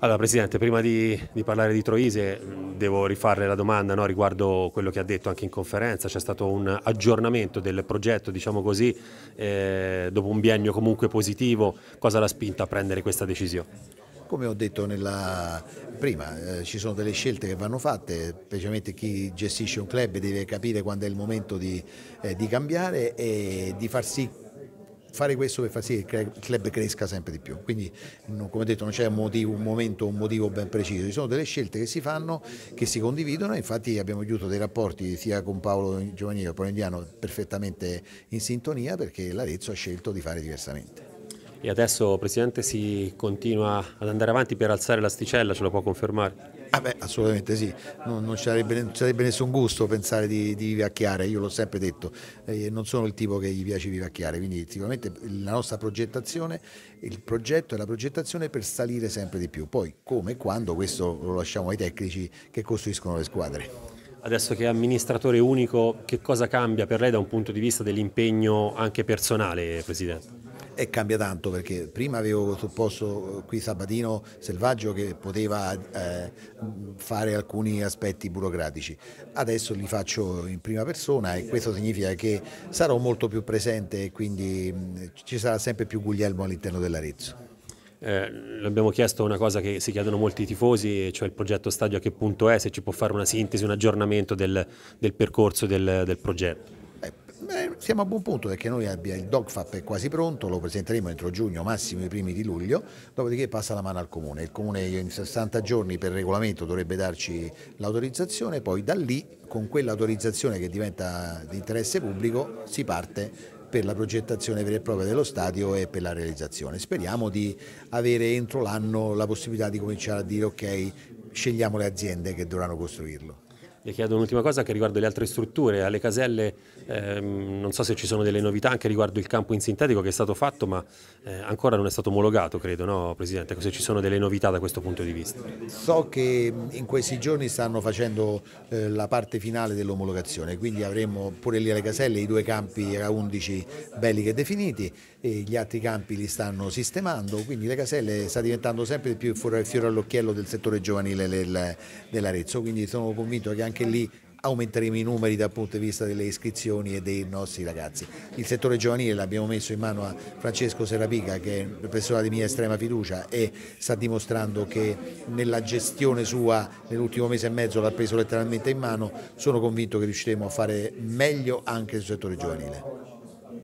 Allora Presidente, prima di, di, parlare di Troise eh, devo rifarle la domanda no, riguardo quello che ha detto anche in conferenza, c'è stato un aggiornamento del progetto, diciamo così, eh, dopo un biennio comunque positivo, cosa l'ha spinta a prendere questa decisione? Come ho detto nella... prima, eh, ci sono delle scelte che vanno fatte, specialmente chi gestisce un club deve capire quando è il momento di, eh, di cambiare e di far sì fare questo per far sì che il club cresca sempre di più. Quindi, come ho detto, non c'è un, motivo, un momento, un motivo ben preciso, ci sono delle scelte che si fanno, che si condividono, infatti abbiamo avuto dei rapporti sia con Paolo Giovanni che con Indiano perfettamente in sintonia perché l'Arezzo ha scelto di fare diversamente. E adesso, Presidente, si continua ad andare avanti per alzare l'asticella, ce lo può confermare? Ah beh, assolutamente sì, non, non ci sarebbe, nessun gusto pensare di, di vivacchiare, io l'ho sempre detto, eh, non sono il tipo che gli piace vivacchiare, quindi sicuramente la nostra progettazione, il progetto è la progettazione per salire sempre di più, poi come e quando questo lo lasciamo ai tecnici che costruiscono le squadre. Adesso che è amministratore unico, che cosa cambia per lei da un punto di vista dell'impegno anche personale, Presidente? E cambia tanto perché prima avevo supposto eh, qui Sabatino Selvaggio che poteva eh, fare alcuni aspetti burocratici, adesso li faccio in prima persona e questo significa che sarò molto più presente e quindi mh, ci sarà sempre più Guglielmo all'interno dell'Arezzo. Eh, abbiamo chiesto una cosa che si chiedono molti tifosi, cioè il progetto Stadio a che punto è, se ci può fare una sintesi, un aggiornamento del, del percorso del, del progetto. Beh, siamo a buon punto perché noi abbia il DOCFAP è quasi pronto, lo presenteremo entro giugno, massimo i primi di luglio, dopodiché passa la mano al Comune. Il Comune in 60 giorni per regolamento dovrebbe darci l'autorizzazione, poi da lì con quell'autorizzazione che diventa di interesse pubblico si parte per la progettazione vera e propria dello stadio e per la realizzazione. Speriamo di avere entro l'anno la possibilità di cominciare a dire ok, scegliamo le aziende che dovranno costruirlo. Le chiedo un'ultima cosa anche riguardo le altre strutture, alle caselle ehm, non so se ci sono delle novità anche riguardo il campo in sintetico che è stato fatto ma eh, ancora non è stato omologato credo, no Presidente? Se ci sono delle novità da questo punto di vista. So che mm, in questi giorni stanno facendo eh, la parte finale dell'omologazione, quindi avremo pure lì alle caselle i due campi a 11 belli che definiti e gli altri campi li stanno sistemando, quindi le caselle sta diventando sempre più il fiore all'occhiello del settore giovanile del, dell'Arezzo, quindi sono convinto che anche anche lì aumenteremo i numeri dal punto di vista delle iscrizioni e dei nostri ragazzi. Il settore giovanile l'abbiamo messo in mano a Francesco Serapica che è un professore di mia estrema fiducia e sta dimostrando che nella gestione sua nell'ultimo mese e mezzo l'ha preso letteralmente in mano, sono convinto che riusciremo a fare meglio anche sul settore giovanile.